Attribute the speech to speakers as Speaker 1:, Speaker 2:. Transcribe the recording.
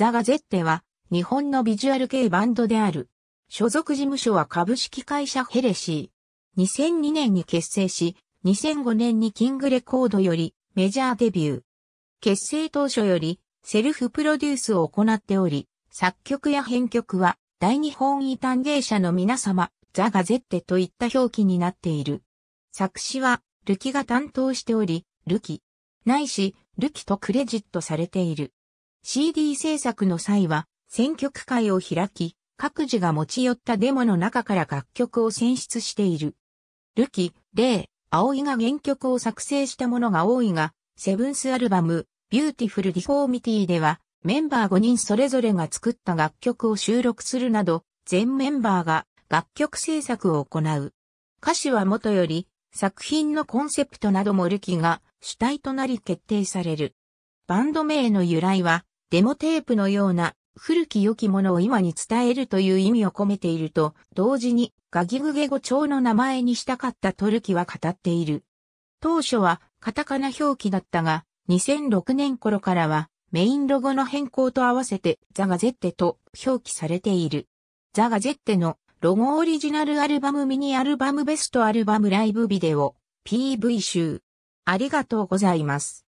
Speaker 1: ザ・ガゼッテは、日本のビジュアル系バンドである。
Speaker 2: 所属事務所は株式会社ヘレシー。2002年に結成し、2005年にキングレコードよりメジャーデビュー。結成当初よりセルフプロデュースを行っており、作曲や編曲は大日本異端芸者の皆様、ザ・ガゼッテといった表記になっている。作詞はルキが担当しており、ルキ。ないし、ルキとクレジットされている。CD 制作の際は選曲会を開き、各自が持ち寄ったデモの中から楽曲を選出している。ルキ、レイ、アオイが原曲を作成したものが多いが、セブンスアルバム、ビューティフルディフォーミティでは、メンバー5人それぞれが作った楽曲を収録するなど、全メンバーが楽曲制作を行う。歌詞はもとより、作品のコンセプトなどもルキが主体となり決定される。バンド名の由来は、デモテープのような古き良きものを今に伝えるという意味を込めていると、同時にガギグゲ語調の名前にしたかったトルキは語っている。当初はカタカナ表記だったが、2006年頃からはメインロゴの変更と合わせてザガゼッテと表記されている。ザガゼッテのロゴオリジナルアルバムミニアルバムベストアルバムライブビデオ
Speaker 1: PV 集。ありがとうございます。